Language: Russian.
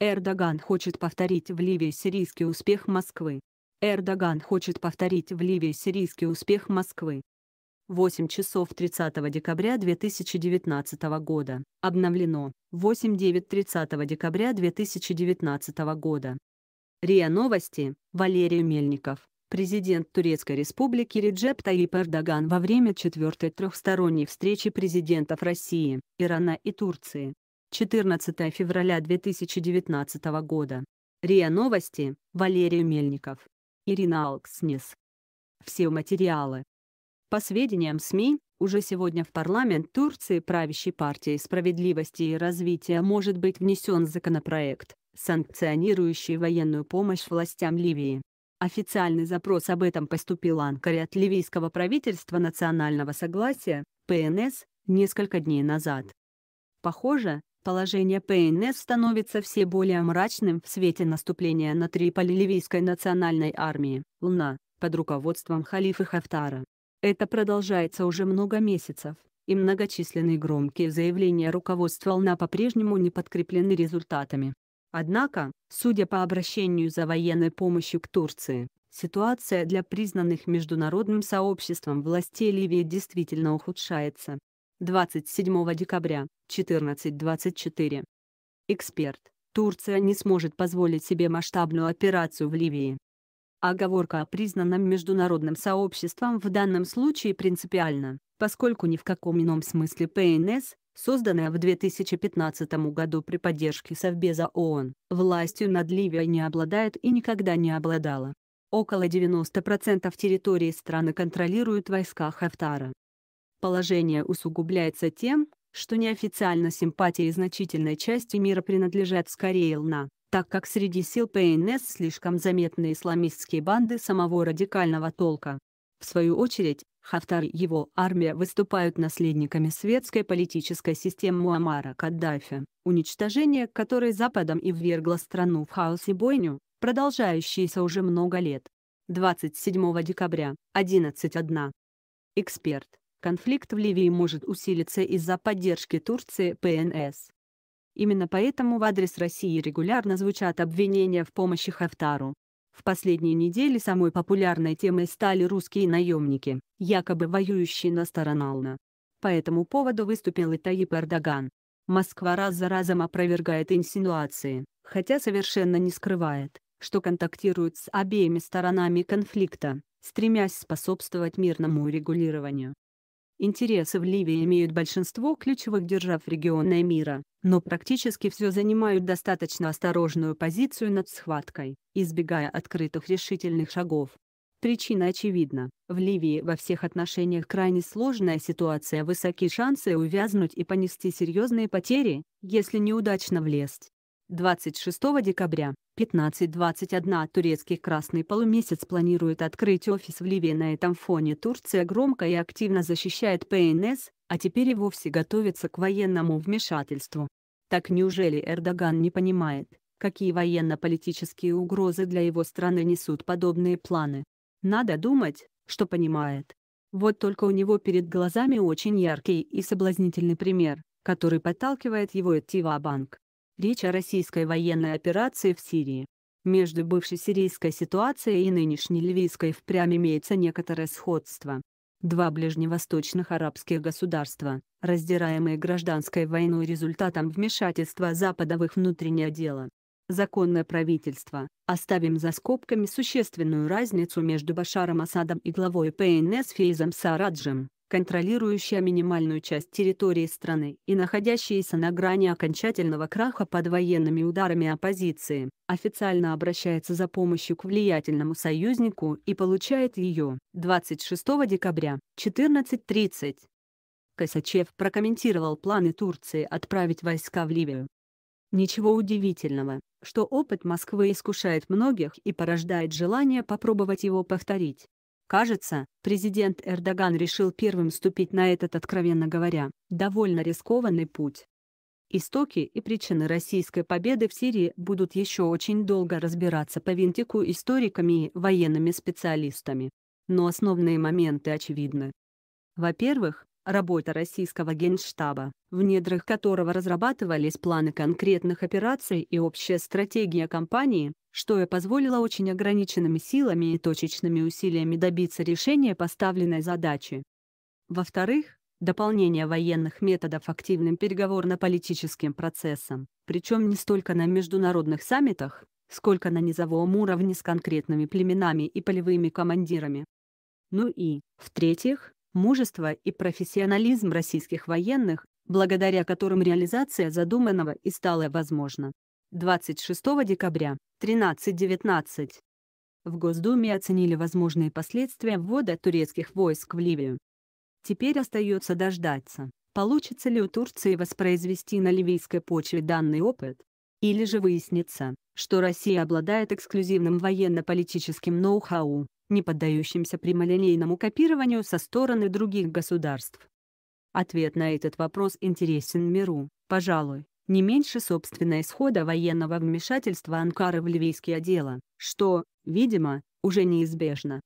Эрдоган хочет повторить в Ливии сирийский успех Москвы. Эрдоган хочет повторить в Ливии сирийский успех Москвы. 8 часов 30 декабря 2019 года. Обновлено. 8 30 декабря 2019 года. РИА Новости. Валерий Мельников. Президент Турецкой республики Реджеп Таип Эрдоган во время четвертой трехсторонней встречи президентов России, Ирана и Турции 14 февраля 2019 года. РИА Новости, Валерий Мельников. Ирина Алкснис. Все материалы. По сведениям СМИ, уже сегодня в парламент Турции правящей партии справедливости и развития может быть внесен законопроект, санкционирующий военную помощь властям Ливии. Официальный запрос об этом поступил Анкаре от ливийского правительства национального согласия, ПНС, несколько дней назад. Похоже, Положение ПНС становится все более мрачным в свете наступления на Триполи ливийской национальной армии «Луна» под руководством халифа Хафтара. Это продолжается уже много месяцев, и многочисленные громкие заявления руководства «Луна» по-прежнему не подкреплены результатами. Однако, судя по обращению за военной помощью к Турции, ситуация для признанных международным сообществом властей Ливии действительно ухудшается, 27 декабря, 14.24. Эксперт. Турция не сможет позволить себе масштабную операцию в Ливии. Оговорка о признанном международным сообществом в данном случае принципиальна, поскольку ни в каком ином смысле ПНС, созданная в 2015 году при поддержке Совбеза ООН, властью над Ливией не обладает и никогда не обладала. Около 90% территории страны контролируют войска Хафтара, Положение усугубляется тем, что неофициально симпатии значительной части мира принадлежат скорее ЛНА, так как среди сил ПНС слишком заметны исламистские банды самого радикального толка. В свою очередь, Хафтар и его армия выступают наследниками светской политической системы Муаммара Каддафи, уничтожение которой Западом и ввергло страну в хаос и бойню, продолжающиеся уже много лет. 27 декабря, 11.1. Эксперт. Конфликт в Ливии может усилиться из-за поддержки Турции ПНС. Именно поэтому в адрес России регулярно звучат обвинения в помощи Хафтару. В последние недели самой популярной темой стали русские наемники, якобы воюющие на сторонална. По этому поводу выступил и Таип Эрдоган. Москва раз за разом опровергает инсинуации, хотя совершенно не скрывает, что контактирует с обеими сторонами конфликта, стремясь способствовать мирному урегулированию. Интересы в Ливии имеют большинство ключевых держав региона мира, но практически все занимают достаточно осторожную позицию над схваткой, избегая открытых решительных шагов. Причина очевидна. В Ливии во всех отношениях крайне сложная ситуация, высокие шансы увязнуть и понести серьезные потери, если неудачно влезть. 26 декабря, 15.21 турецкий красный полумесяц планирует открыть офис в Ливии. На этом фоне Турция громко и активно защищает ПНС, а теперь и вовсе готовится к военному вмешательству. Так неужели Эрдоган не понимает, какие военно-политические угрозы для его страны несут подобные планы? Надо думать, что понимает. Вот только у него перед глазами очень яркий и соблазнительный пример, который подталкивает его идти в банк Речь о российской военной операции в Сирии. Между бывшей сирийской ситуацией и нынешней ливийской впрямь имеется некоторое сходство. Два ближневосточных арабских государства, раздираемые гражданской войной результатом вмешательства Запада в их внутреннее дело. Законное правительство, оставим за скобками существенную разницу между Башаром Асадом и главой ПНС Фейзом Сараджем, контролирующая минимальную часть территории страны и находящаяся на грани окончательного краха под военными ударами оппозиции, официально обращается за помощью к влиятельному союзнику и получает ее 26 декабря 14.30. Косачев прокомментировал планы Турции отправить войска в Ливию. Ничего удивительного, что опыт Москвы искушает многих и порождает желание попробовать его повторить. Кажется, президент Эрдоган решил первым ступить на этот, откровенно говоря, довольно рискованный путь. Истоки и причины российской победы в Сирии будут еще очень долго разбираться по винтику историками и военными специалистами. Но основные моменты очевидны. Во-первых, работа российского генштаба, в недрах которого разрабатывались планы конкретных операций и общая стратегия кампании, что и позволило очень ограниченными силами и точечными усилиями добиться решения поставленной задачи. Во-вторых, дополнение военных методов активным переговорно-политическим процессом, причем не столько на международных саммитах, сколько на низовом уровне с конкретными племенами и полевыми командирами. Ну и, в-третьих, мужество и профессионализм российских военных, благодаря которым реализация задуманного и стала возможна. 26 декабря, 13.19. В Госдуме оценили возможные последствия ввода турецких войск в Ливию. Теперь остается дождаться, получится ли у Турции воспроизвести на ливийской почве данный опыт, или же выяснится, что Россия обладает эксклюзивным военно-политическим ноу-хау, не поддающимся прямолинейному копированию со стороны других государств. Ответ на этот вопрос интересен миру, пожалуй, не меньше собственно исхода военного вмешательства Анкары в ливийские дела, что, видимо, уже неизбежно.